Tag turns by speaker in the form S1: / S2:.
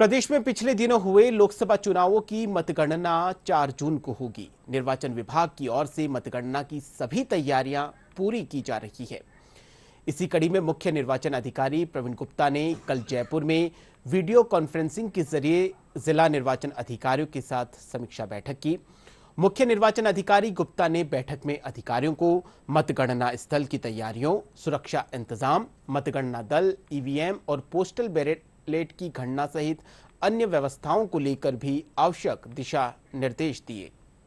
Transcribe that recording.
S1: प्रदेश में पिछले दिनों हुए लोकसभा चुनावों की मतगणना 4 जून को होगी निर्वाचन विभाग की ओर से मतगणना की सभी तैयारियां पूरी की जा रही है इसी कड़ी में मुख्य निर्वाचन अधिकारी प्रवीण गुप्ता ने कल जयपुर में वीडियो कॉन्फ्रेंसिंग के जरिए जिला निर्वाचन अधिकारियों के साथ समीक्षा बैठक की मुख्य निर्वाचन अधिकारी गुप्ता ने बैठक में अधिकारियों को मतगणना स्थल की तैयारियों सुरक्षा इंतजाम मतगणना दल ईवीएम और पोस्टल बैलेट प्लेट की घटना सहित अन्य व्यवस्थाओं को लेकर भी आवश्यक दिशा निर्देश दिए